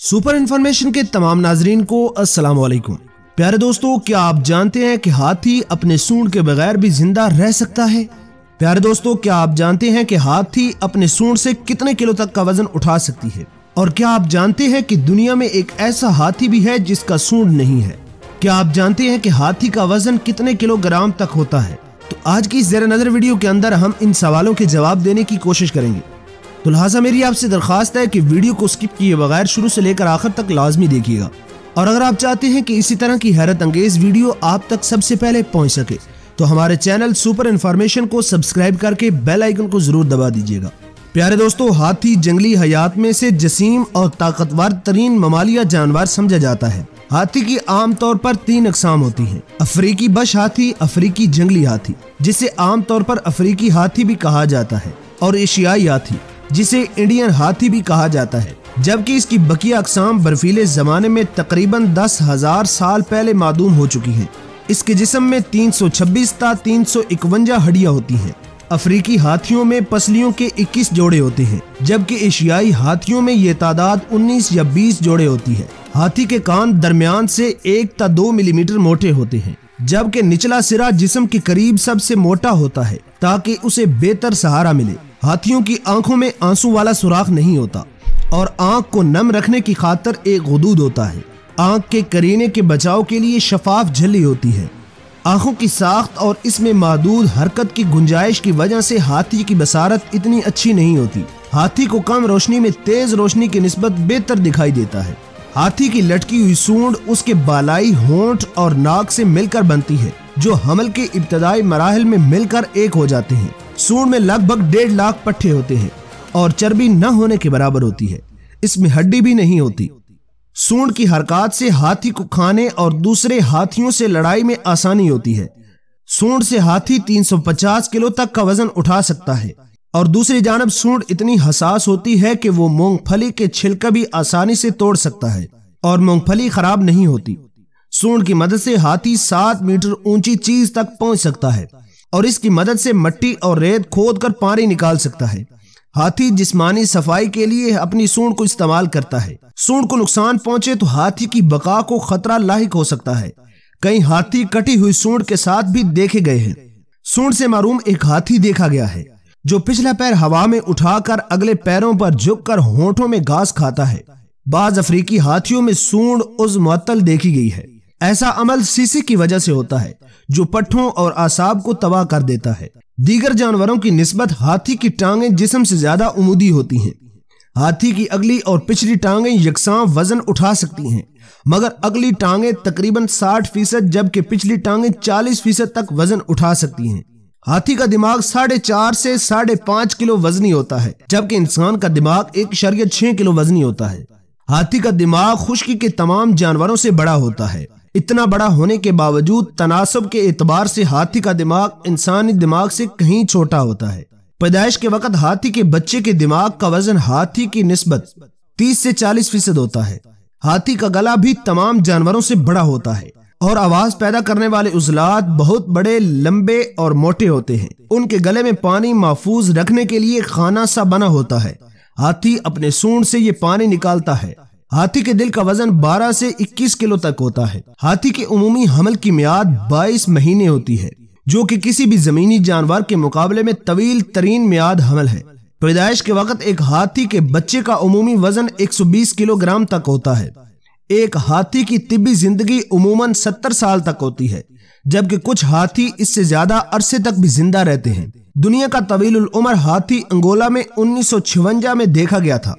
Super information के तमाम नाजरीन को अस्सलाम वालेकुम प्यारे दोस्तों क्या आप जानते हैं कि हाथी अपने सूंड के बगैर भी जिंदा रह सकता है प्यारे दोस्तों क्या आप जानते हैं कि हाथी अपने सूंड से कितने किलो तक का वजन उठा सकती है और क्या आप जानते हैं कि दुनिया में एक ऐसा हाथी भी है जिसका सूंड नहीं है क्या आप जानते हैं कि हाथी का वजन कितने किलोग्राम तक होता है तो आज की इस जरा नजर वीडियो के अंदर हम इन सवालों के जवाब देने की कोशिश करेंगे तो लिहाजा मेरी आपसे दरख्वास्त है कि वीडियो को स्किप किए बगैर शुरू से लेकर आखिर तक लाजमी देखिएगा और अगर आप चाहते हैं कि इसी तरह की हैरत अंगेज वीडियो आप तक सबसे पहले पहुँच सके तो हमारे चैनल सुपर इन्फॉर्मेशन को सब्सक्राइब करके बेल आइकन को जरूर दबा दीजिएगा प्यारे दोस्तों हाथी जंगली हयात में से जसीम और ताकतवर तरीन ममालिया जानवर समझा जाता है हाथी की आमतौर पर तीन अकसाम होती हैं अफ्रीकी बश हाथी अफ्रीकी जंगली हाथी जिसे आमतौर पर अफ्रीकी हाथी भी कहा जाता है और एशियाई हाथी जिसे इंडियन हाथी भी कहा जाता है जबकि इसकी बकिया अकसाम बर्फीले जमाने में तकरीबन दस हजार साल पहले मादूम हो चुकी हैं। इसके जिसम में 326 ता तीन हड्डियाँ होती हैं। अफ्रीकी हाथियों में पसलियों के 21 जोड़े होते हैं जबकि एशियाई हाथियों में ये तादाद 19 या 20 जोड़े होती है हाथी के कान दरमियान से एक ता दो मिलीमीटर मोटे होते हैं जबकि निचला सिरा जिसम के करीब सबसे मोटा होता है ताकि उसे बेहतर सहारा मिले हाथियों की आंखों में आंसू वाला सुराख नहीं होता और आंख को नम रखने की खातर एक गुदूद होता है आंख के करीने के बचाव के लिए शफाफ झली होती है आंखों की साख्त और इसमें महदूद हरकत की गुंजाइश की वजह से हाथी की बसारत इतनी अच्छी नहीं होती हाथी को कम रोशनी में तेज रोशनी की नस्बत बेहतर दिखाई देता है हाथी की लटकी हुई सूंड उसके बालाई होंठ और नाक से मिलकर बनती है जो हमल के इब्तदाई मराहल में मिलकर एक हो जाते हैं सूर में लगभग डेढ़ लाख पट्टे होते हैं और चर्बी न होने के बराबर होती है इसमें हड्डी भी नहीं होती सूंड की हरकत से हाथी को खाने और दूसरे हाथियों से लड़ाई में आसानी होती है सूंड से हाथी 350 किलो तक का वजन उठा सकता है और दूसरी जानब सूंड इतनी हसास होती है कि वो मूंगफली के छिलका भी आसानी से तोड़ सकता है और मूंगफली खराब नहीं होती सूंड की मदद से हाथी सात मीटर ऊंची चीज तक पहुंच सकता है और इसकी मदद से मट्टी और रेत खोद कर पानी निकाल सकता है हाथी जिस्मानी सफाई के लिए अपनी सूंड को इस्तेमाल करता है सूंड को नुकसान पहुंचे तो हाथी की बका को खतरा लाक हो सकता है कई हाथी कटी हुई सूंड के साथ भी देखे गए हैं सूंड से मरूम एक हाथी देखा गया है जो पिछला पैर हवा में उठाकर अगले पैरों पर झुककर होठों में घास खाता है बाज अफ्रीकी हाथियों में सूंड उज मअतल देखी गई है ऐसा अमल सीसी की वजह से होता है जो पट्ठों और आसाब को तबाह कर देता है दीगर जानवरों की नस्बत हाथी की टांगें जिसम से ज्यादा उमूदी होती हैं हाथी की अगली और पिछली टांगें यकसा वजन उठा सकती हैं मगर अगली टांगें तकरीबन 60 फीसद जबकि पिछली टांगें 40 फीसद तक वजन उठा सकती हैं हाथी का दिमाग साढ़े चार से साढ़े पाँच किलो वजनी होता है जबकि इंसान का दिमाग एक शरीय छह किलो वजनी होता है हाथी का दिमाग खुश्की के तमाम जानवरों से बड़ा होता है इतना बड़ा होने के बावजूद तनासब के एतबार से हाथी का दिमाग इंसानी दिमाग से कहीं छोटा होता है पैदाइश के वक्त हाथी के बच्चे के दिमाग का वजन हाथी की नस्बत 30 से 40 फीसद होता है हाथी का गला भी तमाम जानवरों से बड़ा होता है और आवाज पैदा करने वाले उजलात बहुत बड़े लंबे और मोटे होते हैं उनके गले में पानी महफूज रखने के लिए खाना सा बना होता है हाथी अपने सूंड से ये पानी निकालता है हाथी के दिल का वजन 12 से 21 किलो तक होता है हाथी के उमूमी हमल की मियाद 22 महीने होती है जो कि किसी भी जमीनी जानवर के मुकाबले में तवील तरीन मियाद हमल है पैदाइश के वक्त एक हाथी के बच्चे का उमूमी वजन 120 किलोग्राम तक होता है एक हाथी की तिब्बी जिंदगी उमूमन 70 साल तक होती है जबकि कुछ हाथी इससे ज्यादा अरसे तक भी जिंदा रहते हैं दुनिया का तवील उम्र हाथी अंगोला में उन्नीस में देखा गया था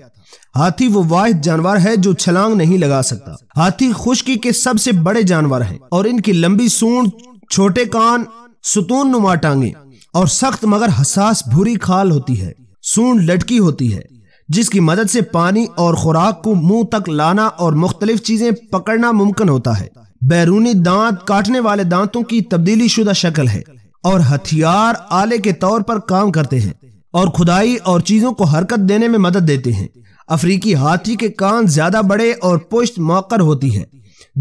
हाथी वो वाहिद जानवर है जो छलांग नहीं लगा सकता हाथी खुशकी के सबसे बड़े जानवर हैं और इनकी लंबी सूंड छोटे कान सुतून नुमा टांगे और सख्त मगर हसास भूरी खाल होती है सूंड लटकी होती है जिसकी मदद से पानी और खुराक को मुंह तक लाना और मुख्तलिफ चीजें पकड़ना मुमकिन होता है बैरूनी दांत काटने वाले दांतों की तब्दीली शुदा शक्ल है और हथियार आले के तौर पर काम करते हैं और खुदाई और चीजों को हरकत देने में मदद देते हैं अफ्रीकी हाथी के कान ज्यादा बड़े और पुश्त मौकर होती है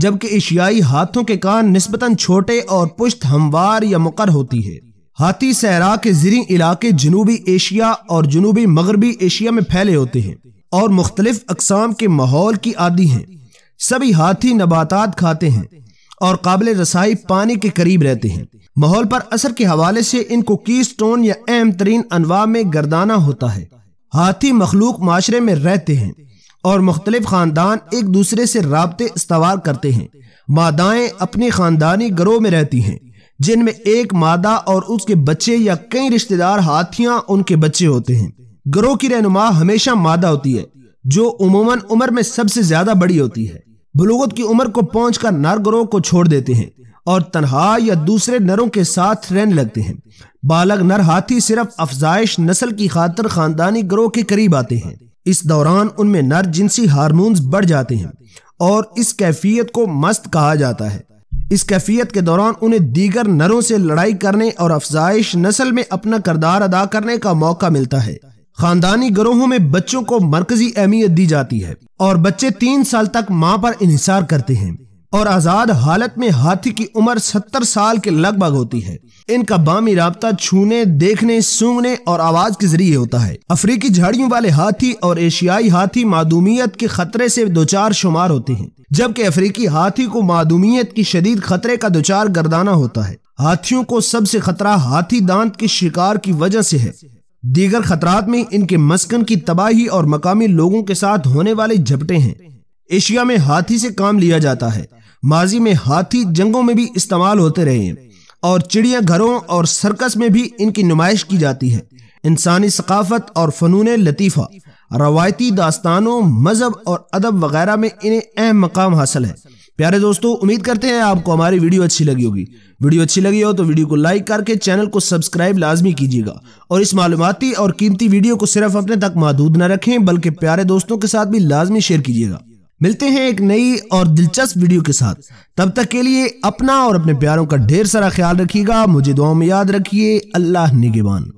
जबकि एशियाई हाथों के कान नस्बता छोटे और पुश्त हमवार या मुकर होती है हाथी सहरा के जरी इलाके जनूबी एशिया और जनूबी मगरबी एशिया में फैले होते हैं और मुख्तलिफ अकसाम के माहौल की आदि हैं सभी हाथी नबातात खाते हैं और काबिल रसाई पानी के करीब रहते हैं माहौल पर असर के हवाले से इनको की स्टोन या अहम तरीन अनवा में गर्दाना होता है हाथी मखलूक माशरे में रहते हैं और मुख्तलिफ खानदान एक दूसरे से रबते इस्तवार करते हैं मादाएँ अपने खानदानी गरोह में रहती हैं जिनमें एक मादा और उसके बच्चे या कई रिश्तेदार हाथियां उनके बच्चे होते हैं गरोह की रहनुमा हमेशा मादा होती है जो उमूमन उम्र में सबसे ज्यादा बड़ी होती है बलूगत की उम्र को पहुंचकर नर ग्रोह को छोड़ देते हैं और तनहा या दूसरे नरों के साथ रहने लगते हैं बालक नर हाथी सिर्फ अफजाइश नस्ल की खातर खानदानी ग्रोह के करीब आते हैं इस दौरान उनमें नर जिनसी हारमोन्स बढ़ जाते हैं और इस कैफियत को मस्त कहा जाता है इस कैफियत के दौरान उन्हें दीगर नरों से लड़ाई करने और अफजाइश नस्ल में अपना करदार अदा करने का मौका मिलता है खानदानी ग्रोहों में बच्चों को मरकजी अहमियत दी जाती है और बच्चे तीन साल तक माँ पर इंसार करते हैं और आजाद हालत में हाथी की उम्र सत्तर साल के लगभग होती है इनका बामी रहा छूने देखने सूंघने और आवाज के जरिए होता है अफ्रीकी झाड़ियों वाले हाथी और एशियाई हाथी मादूमियत के खतरे से दो चार शुमार होते हैं जबकि अफ्रीकी हाथी को मादूमियत की शदीद खतरे का दो चार गर्दाना होता है हाथियों को सबसे खतरा हाथी दांत के शिकार की वजह से है दीगर खतरात में इनके मस्कन की तबाही और मकामी लोगों के साथ होने वाले झपटे हैं एशिया में हाथी से काम लिया जाता है माजी में हाथी जंगों में भी इस्तेमाल होते रहे हैं और चिड़िया घरों और सर्कस में भी इनकी नुमाइश की जाती है इंसानी सकाफत और फनून लतीफ़ा रवायती दास्तानों मज़हब और अदब वगैरह में इन्हें अहम मकाम हासिल है प्यारे दोस्तों उम्मीद करते हैं आपको हमारी वीडियो अच्छी लगी होगी वीडियो अच्छी लगी हो तो वीडियो को लाइक करके चैनल को सब्सक्राइब लाजमी कीजिएगा और इस मालूमती और कीमती वीडियो को सिर्फ अपने तक महदूद न रखें बल्कि प्यारे दोस्तों के साथ भी लाजमी शेयर कीजिएगा मिलते हैं एक नई और दिलचस्प वीडियो के साथ तब तक के लिए अपना और अपने प्यारों का ढेर सारा ख्याल रखिएगा मुझे दुआ में याद रखिए अल्लाह निगेबान